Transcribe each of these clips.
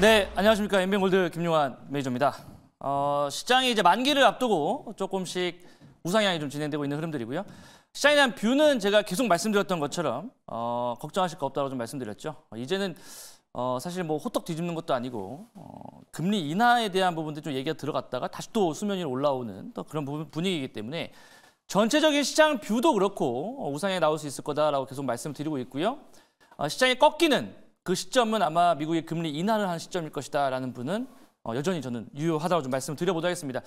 네, 안녕하십니까. 엠뱅 골드 김용환 매니저입니다. 어, 시장이 이제 만기를 앞두고 조금씩 우상향이 좀 진행되고 있는 흐름들이고요. 시장에 대한 뷰는 제가 계속 말씀드렸던 것처럼 어, 걱정하실 거 없다고 좀 말씀드렸죠. 어, 이제는 어, 사실 뭐 호떡 뒤집는 것도 아니고 어, 금리 인하에 대한 부분들 좀 얘기가 들어갔다가 다시 또 수면 위로 올라오는 또 그런 부분, 분위기이기 때문에 전체적인 시장 뷰도 그렇고 우상향이 나올 수 있을 거다라고 계속 말씀드리고 있고요. 어, 시장이 꺾이는 그 시점은 아마 미국의 금리 인하를 한 시점일 것이다라는 분은 어, 여전히 저는 유효하다고 좀 말씀을 드려보도록 하겠습니다.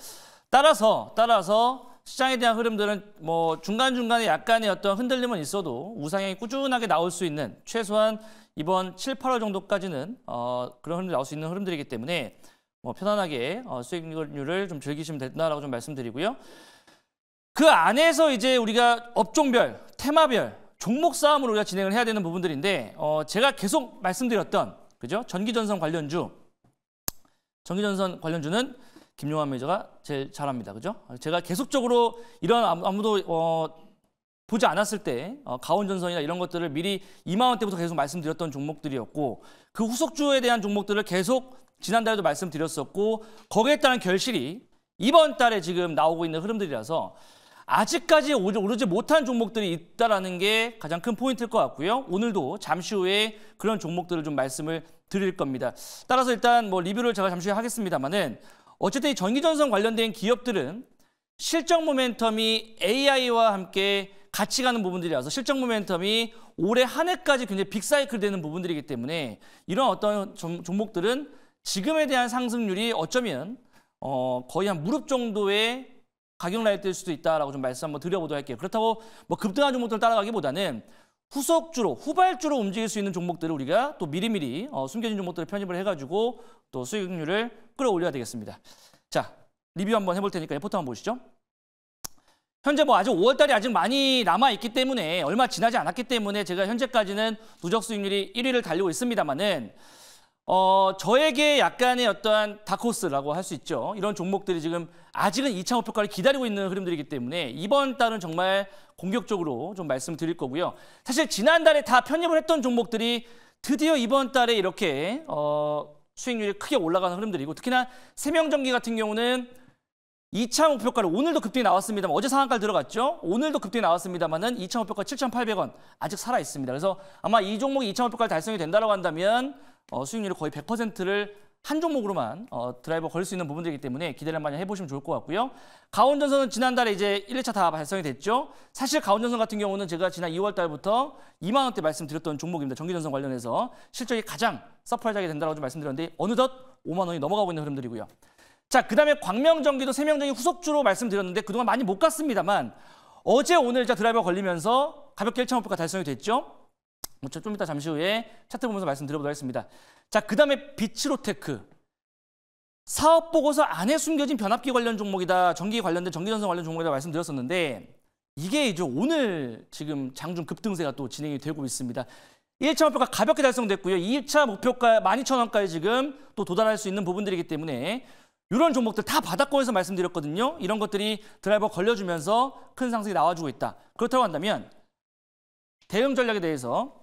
따라서 따라서 시장에 대한 흐름들은 뭐 중간중간에 약간의 어떤 흔들림은 있어도 우상향이 꾸준하게 나올 수 있는 최소한 이번 7, 8월 정도까지는 어, 그런 흐름이 나올 수 있는 흐름들이기 때문에 뭐 편안하게 어, 수익률을 좀 즐기시면 된다라고 좀 말씀드리고요. 그 안에서 이제 우리가 업종별, 테마별 종목 싸움으로 우리가 진행을 해야 되는 부분들인데 어, 제가 계속 말씀드렸던 그죠? 전기전선 관련주 전기전선 관련주는 김용환 매니저가 제일 잘합니다. 그죠? 제가 계속적으로 이런 아무도 어, 보지 않았을 때 어, 가온전선이나 이런 것들을 미리 2만 원대부터 계속 말씀드렸던 종목들이었고 그 후속주에 대한 종목들을 계속 지난달에도 말씀드렸었고 거기에 따른 결실이 이번 달에 지금 나오고 있는 흐름들이라서 아직까지 오르지 못한 종목들이 있다라는 게 가장 큰 포인트일 것 같고요. 오늘도 잠시 후에 그런 종목들을 좀 말씀을 드릴 겁니다. 따라서 일단 뭐 리뷰를 제가 잠시 후에 하겠습니다만은 어쨌든 이 전기전선 관련된 기업들은 실적 모멘텀이 AI와 함께 같이 가는 부분들이라서 실적 모멘텀이 올해 한 해까지 굉장히 빅사이클 되는 부분들이기 때문에 이런 어떤 종목들은 지금에 대한 상승률이 어쩌면 어, 거의 한 무릎 정도의 가격 라이트일 수도 있다라고 좀 말씀 한번 드려보도록 할게요. 그렇다고 뭐 급등한 종목들 따라가기보다는 후속주로 후발주로 움직일 수 있는 종목들을 우리가 또 미리미리 어, 숨겨진 종목들을 편입을 해가지고 또 수익률을 끌어올려야 되겠습니다. 자 리뷰 한번 해볼 테니까 리포토 한번 보시죠. 현재 뭐 아직 5월달이 아직 많이 남아있기 때문에 얼마 지나지 않았기 때문에 제가 현재까지는 누적 수익률이 1위를 달리고 있습니다만은 어, 저에게 약간의 어떠한 다코스라고 할 수 있죠. 이런 종목들이 지금 아직은 2차업 평가를 기다리고 있는 흐름들이기 때문에 이번 달은 정말 공격적으로 좀 말씀드릴 거고요. 사실 지난달에 다 편입을 했던 종목들이 드디어 이번 달에 이렇게 어, 수익률이 크게 올라가는 흐름들이고 특히나 세명전기 같은 경우는 2차 목표가를 오늘도 급등이 나왔습니다만 어제 상한가를 들어갔죠. 오늘도 급등이 나왔습니다만은 2차 목표가 7,800원 아직 살아 있습니다. 그래서 아마 이 종목이 2차 목표가를 달성이 된다고 한다면 어, 수익률이 거의 100%를 한 종목으로만 어, 드라이버 걸 수 있는 부분들이기 때문에 기대를 많이 해보시면 좋을 것 같고요. 가온전선은 지난달에 이제 1, 회차다발성이 됐죠. 사실 가온전선 같은 경우는 제가 지난 2월 달부터 2만 원대 말씀드렸던 종목입니다. 전기전선 관련해서 실적이 가장 서프라이즈하게 된다고 좀 말씀드렸는데 어느덧 5만 원이 넘어가고 있는 흐름들이고요. 자, 그다음에 광명전기도 세명전기 후속주로 말씀드렸는데 그동안 많이 못 갔습니다만 어제 오늘 자 드라이버 걸리면서 가볍게 1차 목표가 달성이 됐죠. 좀 이따 잠시 후에 차트 보면서 말씀드려보도록 하겠습니다. 자, 그 다음에 비츠로테크. 사업 보고서 안에 숨겨진 변압기 관련 종목이다. 전기 관련된 전기전선 관련 종목이다 말씀드렸었는데 이게 이제 오늘 지금 장중 급등세가 또 진행이 되고 있습니다. 1차 목표가 가볍게 달성됐고요. 2차 목표가 12,000원까지 지금 또 도달할 수 있는 부분들이기 때문에 이런 종목들 다 바닥권에서 말씀드렸거든요. 이런 것들이 드라이버 걸려주면서 큰 상승이 나와주고 있다. 그렇다고 한다면 대응 전략에 대해서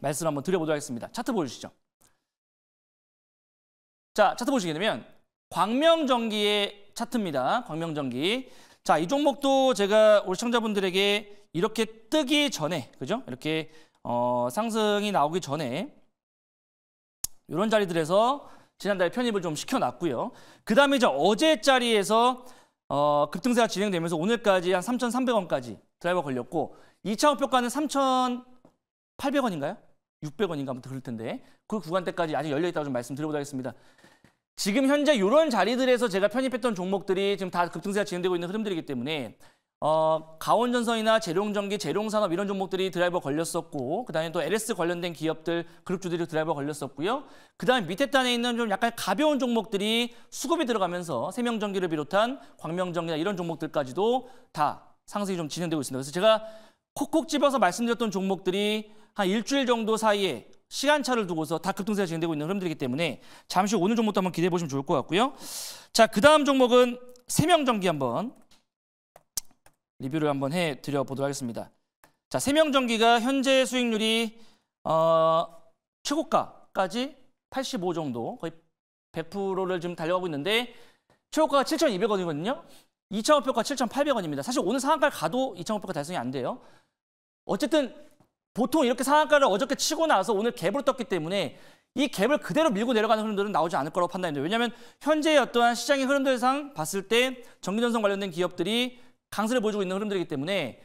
말씀 한번 드려보도록 하겠습니다. 차트 보여주시죠. 자, 차트 보시게 되면 광명전기의 차트입니다. 광명전기. 자, 이 종목도 제가 우리 시청자분들에게 이렇게 뜨기 전에, 그죠? 이렇게 어, 상승이 나오기 전에 이런 자리들에서 지난달 에 편입을 좀 시켜놨고요. 그 다음에 이제 어제 자리에서 어, 급등세가 진행되면서 오늘까지 한 3,300원까지 드라이버 걸렸고 2차 목표가는 3,800원인가요? 600원인가 아무튼 그럴 텐데 그구간때까지 아직 열려있다고 좀 말씀드려보도록 하겠습니다. 지금 현재 이런 자리들에서 제가 편입했던 종목들이 지금 다 급등세가 진행되고 있는 흐름들이기 때문에 어, 가온전선이나 재룡전기, 재룡산업 이런 종목들이 드라이버 걸렸었고 그다음에 또 LS 관련된 기업들, 그룹주들이 드라이버 걸렸었고요. 그다음에 밑에 단에 있는 좀 약간 가벼운 종목들이 수급이 들어가면서 세명전기를 비롯한 광명전기나 이런 종목들까지도 다 상승이 좀 진행되고 있습니다. 그래서 제가 콕콕 집어서 말씀드렸던 종목들이 한 일주일 정도 사이에 시간차를 두고서 다 급등세가 진행되고 있는 흐름들이기 때문에 잠시 오늘 종목도 한번 기대해 보시면 좋을 것 같고요. 자, 그 다음 종목은 세명전기 한번 리뷰를 한번 해 드려 보도록 하겠습니다. 자, 세명전기가 현재 수익률이 어, 최고가까지 85 정도 거의 100%를 지금 달려가고 있는데 최고가가 7,200원이거든요. 2차목표가 7,800원입니다. 사실 오늘 상한가를 가도 2차목표가 달성이 안 돼요. 어쨌든 보통 이렇게 상한가를 어저께 치고 나서 오늘 갭을 떴기 때문에 이 갭을 그대로 밀고 내려가는 흐름들은 나오지 않을 거라고 판단했는데 왜냐하면 현재의 어떠한 시장의 흐름들상 봤을 때 전기전선 관련된 기업들이 강세를 보여주고 있는 흐름들이기 때문에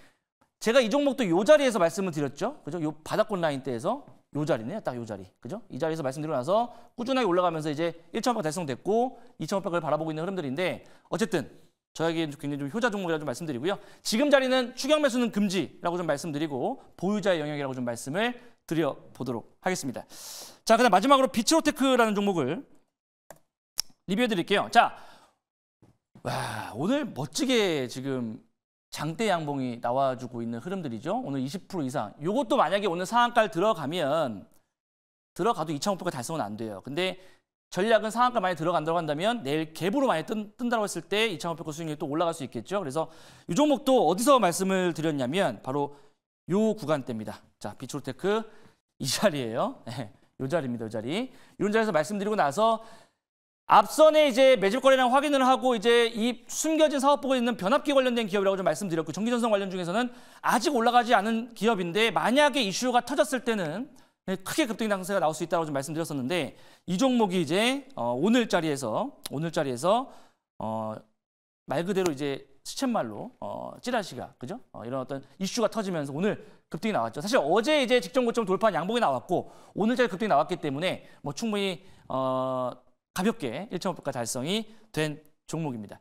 제가 이 종목도 요 자리에서 말씀을 드렸죠. 그죠? 요 바닥권 라인 때에서 요 자리네요. 딱 요 자리. 그죠? 이 자리에서 말씀드리고 나서 꾸준하게 올라가면서 이제 1,500 달성됐고 2,500을 바라보고 있는 흐름들인데 어쨌든 저에게 굉장히 좀 효자 종목이라 좀 말씀드리고요. 지금 자리는 추경 매수는 금지라고 좀 말씀드리고 보유자의 영역이라고 좀 말씀을 드려보도록 하겠습니다. 자, 그다음 마지막으로 비츠로테크라는 종목을 리뷰해 드릴게요. 자, 와, 오늘 멋지게 지금 장대 양봉이 나와주고 있는 흐름들이죠. 오늘 20% 이상. 요것도 만약에 오늘 상한가를 들어가면 들어가도 2차 목표가 달성은 안 돼요. 근데 전략은 상한가 많이 들어간다고 한다면 내일 갭으로 많이 뜬, 다고 했을 때 이창호 평가 수익률이 또 올라갈 수 있겠죠. 그래서 이 종목도 어디서 말씀을 드렸냐면 바로 요 구간대입니다. 자, 비추로테크 이 자리예요. 네, 요 자리입니다. 요 자리. 이런 자리에서 말씀드리고 나서 앞선에 이제 매집 거래량 확인을 하고 이제 이 숨겨진 사업부에 있는 변압기 관련된 기업이라고 좀 말씀드렸고 전기전선 관련 중에서는 아직 올라가지 않은 기업인데 만약에 이슈가 터졌을 때는 네, 크게 급등 장세가 나올 수 있다고 좀 말씀드렸었는데 이 종목이 이제 어, 오늘 자리에서 오늘 자리에서 어, 말 그대로 이제 시쳇말로 어, 찌라시가 그죠? 어, 이런 어떤 이슈가 터지면서 오늘 급등이 나왔죠. 사실 어제 이제 직전 고점 돌파한 양봉이 나왔고 오늘 자리 급등이 나왔기 때문에 뭐 충분히 어, 가볍게 1.5%가 달성이 된 종목입니다.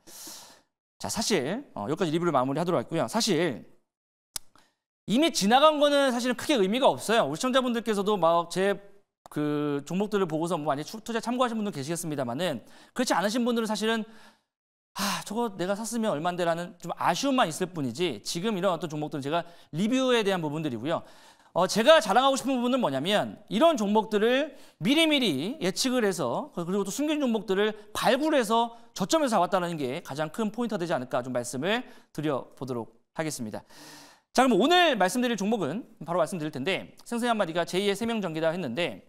자, 사실 어, 여기까지 리뷰를 마무리하도록 하고요. 사실 이미 지나간 거는 사실은 크게 의미가 없어요. 우리 시청자분들께서도 막 제 그 종목들을 보고서 뭐 많이 투자 참고하신 분들 계시겠습니다만은 그렇지 않으신 분들은 사실은 아 저거 내가 샀으면 얼만데라는 좀 아쉬움만 있을 뿐이지 지금 이런 어떤 종목들은 제가 리뷰에 대한 부분들이고요. 어, 제가 자랑하고 싶은 부분은 뭐냐면 이런 종목들을 미리미리 예측을 해서 그리고 또 숨긴 종목들을 발굴해서 저점에서 사왔다는 게 가장 큰 포인트가 되지 않을까 좀 말씀을 드려보도록 하겠습니다. 자 그럼 오늘 말씀드릴 종목은 바로 말씀드릴 텐데 생생 한마디가 제2의 세명전기다 했는데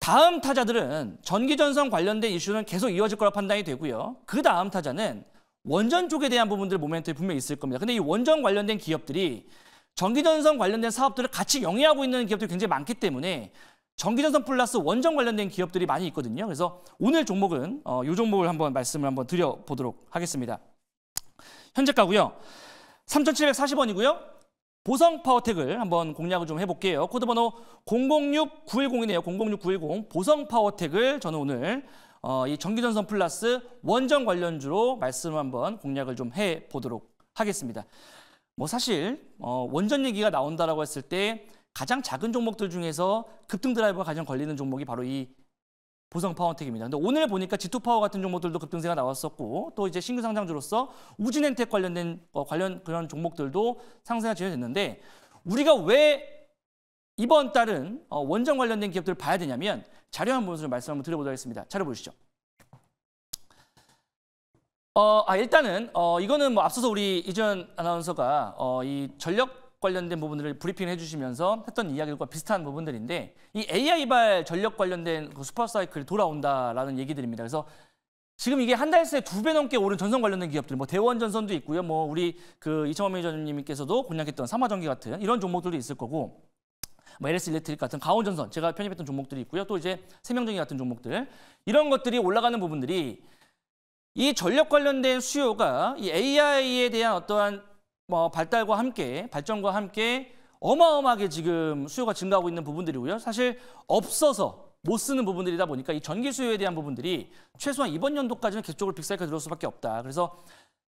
다음 타자들은 전기전선 관련된 이슈는 계속 이어질 거라 판단이 되고요. 그 다음 타자는 원전 쪽에 대한 부분들 모멘트에 분명히 있을 겁니다. 근데 이 원전 관련된 기업들이 전기전선 관련된 사업들을 같이 영위하고 있는 기업들이 굉장히 많기 때문에 전기전선 플러스 원전 관련된 기업들이 많이 있거든요. 그래서 오늘 종목은 어, 이 종목을 한번 말씀을 한번 드려보도록 하겠습니다. 현재가고요. 3,740원이고요. 보성 파워텍을 한번 공략을 좀 해볼게요. 코드번호 006910이네요. 006910 보성 파워텍을 저는 오늘 어, 이 전기전선 플러스 원전 관련주로 말씀 한번 공략을 좀 해보도록 하겠습니다. 뭐 사실 어, 원전 얘기가 나온다라고 했을 때 가장 작은 종목들 중에서 급등 드라이브가 가장 걸리는 종목이 바로 이 보성 파워텍입니다. 근데 오늘 보니까 G2 파워 같은 종목들도 급등세가 나왔었고 또 이제 신규 상장주로서 우진엔텍 관련된 어, 관련 그런 종목들도 상승이 진행됐는데 우리가 왜 이번 달은 어, 원전 관련된 기업들을 봐야 되냐면 자료 한번 보 말씀 한번 드려보도록 하겠습니다. 자료 보시죠. 어, 아, 일단은, 어, 이거는 뭐 앞서서 우리 이전 아나운서가, 어, 이 전력 관련된 부분들을 브리핑해 주시면서 했던 이야기들과 비슷한 부분들인데 이 AI발 전력 관련된 그 슈퍼사이클이 돌아온다라는 얘기들입니다. 그래서 지금 이게 한 달 새에 두배 넘게 오른 전선 관련된 기업들, 뭐 대원전선도 있고요. 뭐 우리 그 이창호 매니저님께서도 공략했던 삼화전기 같은 이런 종목들도 있을 거고 뭐 LS 일렉트릭 같은 가온전선 제가 편입했던 종목들이 있고요. 또 이제 세명전기 같은 종목들 이런 것들이 올라가는 부분들이 이 전력 관련된 수요가 이 AI에 대한 어떠한 뭐 발달과 함께 발전과 함께 어마어마하게 지금 수요가 증가하고 있는 부분들이고요. 사실 없어서 못 쓰는 부분들이다 보니까 이 전기 수요에 대한 부분들이 최소한 이번 연도까지는 계속적으로 빅사이클 들어올 수밖에 없다. 그래서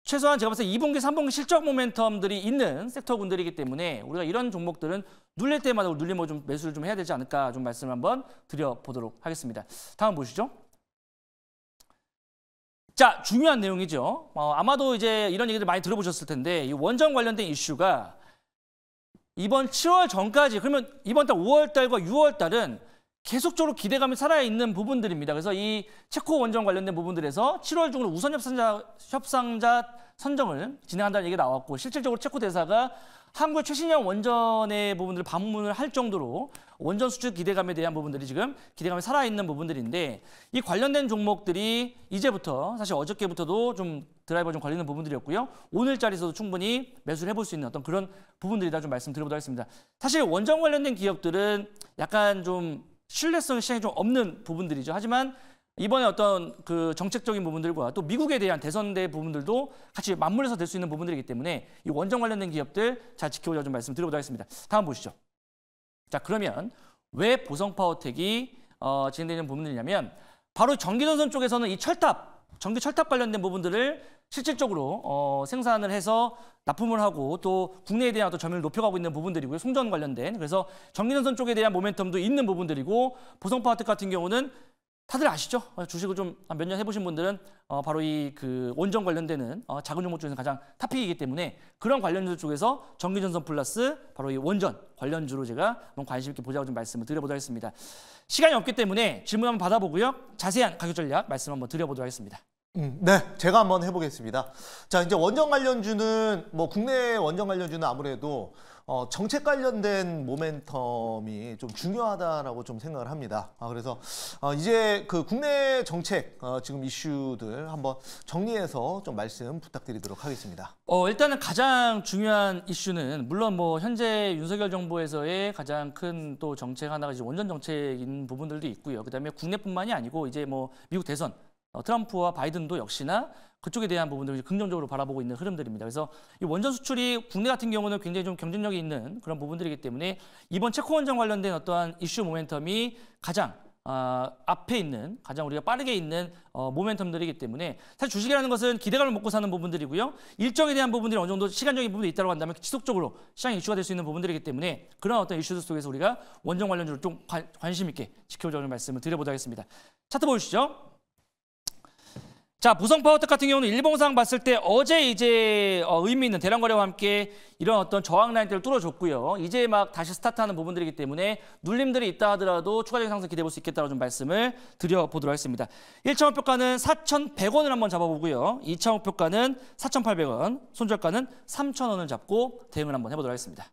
최소한 제가 봤을 때 2분기, 3분기 실적 모멘텀들이 있는 섹터군들이기 때문에 우리가 이런 종목들은 눌릴 때마다 눌리면 좀 매수를 좀 해야 되지 않을까 좀 말씀을 한번 드려보도록 하겠습니다. 다음 보시죠. 자, 중요한 내용이죠. 어, 아마도 이제 이런 얘기들 많이 들어보셨을 텐데 이 원전 관련된 이슈가 이번 7월 전까지 그러면 이번 달 5월 달과 6월 달은 계속적으로 기대감이 살아있는 부분들입니다. 그래서 이 체코 원전 관련된 부분들에서 7월 중으로 우선 협상자, 협상자 선정을 진행한다는 얘기가 나왔고 실질적으로 체코 대사가 한국의 최신형 원전의 부분들을 방문을 할 정도로 원전 수출 기대감에 대한 부분들이 지금 기대감이 살아있는 부분들인데 이 관련된 종목들이 이제부터 사실 어저께부터도 좀 드라이버 좀 걸리는 부분들이었고요. 오늘자리에서도 충분히 매수를 해볼 수 있는 어떤 그런 부분들이다 좀 말씀드려보도록 하겠습니다. 사실 원전 관련된 기업들은 약간 좀 신뢰성 시장이 좀 없는 부분들이죠. 하지만 이번에 어떤 그 정책적인 부분들과 또 미국에 대한 대선대 부분들도 같이 맞물려서 될 수 있는 부분들이기 때문에 이 원정 관련된 기업들 잘 지켜보자 좀 말씀드려보도록 하겠습니다. 다음 보시죠. 자 그러면 왜 보성 파워텍이 어, 진행되는 부분들이냐면 바로 전기전선 쪽에서는 이 철탑, 전기 철탑 관련된 부분들을 실질적으로 어, 생산을 해서 납품을 하고 또 국내에 대한 어떤 점유율 을 높여가고 있는 부분들이고요. 송전 관련된 그래서 전기전선 쪽에 대한 모멘텀도 있는 부분들이고 보성 파워텍 같은 경우는 다들 아시죠? 어, 주식을 좀 몇년 아, 해보신 분들은 어, 바로 이 그원전 관련되는 어, 작은 종목 중에서 가장 탑픽이기 때문에 그런 관련주 쪽에서 전기전선 플러스 바로 이 원전 관련주로 제가 관심 있게 보자고 좀 말씀을 드려보도록 하겠습니다. 시간이 없기 때문에 질문 한번 받아보고요. 자세한 가격 전략 말씀 한번 드려보도록 하겠습니다. 음, 네, 제가 한번 해보겠습니다. 자, 이제 원전 관련주는 뭐 국내 원전 관련주는 아무래도 어, 정책 관련된 모멘텀이 좀 중요하다라고 좀 생각을 합니다. 아, 그래서 어, 이제 그 국내 정책 어, 지금 이슈들 한번 정리해서 좀 말씀 부탁드리도록 하겠습니다. 어, 일단은 가장 중요한 이슈는 물론 뭐 현재 윤석열 정부에서의 가장 큰 또 정책 하나가 이제 원전 정책인 부분들도 있고요. 그다음에 국내뿐만이 아니고 이제 뭐 미국 대선 어, 트럼프와 바이든도 역시나 그쪽에 대한 부분들을 긍정적으로 바라보고 있는 흐름들입니다. 그래서 이 원전 수출이 국내 같은 경우는 굉장히 좀 경쟁력이 있는 그런 부분들이기 때문에 이번 체코 원전 관련된 어떠한 이슈 모멘텀이 가장 어, 앞에 있는 가장 우리가 빠르게 있는 어, 모멘텀들이기 때문에 사실 주식이라는 것은 기대감을 먹고 사는 부분들이고요. 일정에 대한 부분들이 어느 정도 시간적인 부분이 있다고 한다면 지속적으로 시장에 이슈가 될 수 있는 부분들이기 때문에 그런 어떤 이슈들 속에서 우리가 원전 관련주를 좀 관, 관심 있게 지켜보자는 말씀을 드려보도록 하겠습니다. 차트 보여주시죠. 자, 부성 파워텍 같은 경우는 일봉상 봤을 때 어제 이제 어, 의미 있는 대량 거래와 함께 이런 어떤 저항 라인들을 뚫어줬고요. 이제 막 다시 스타트하는 부분들이기 때문에 눌림들이 있다 하더라도 추가적인 상승 기대해 볼 수 있겠다고 좀 말씀을 드려보도록 하겠습니다. 1차 목표가는 4,100원을 한번 잡아보고요. 2차 목표가는 4,800원, 손절가는 3,000원을 잡고 대응을 한번 해보도록 하겠습니다.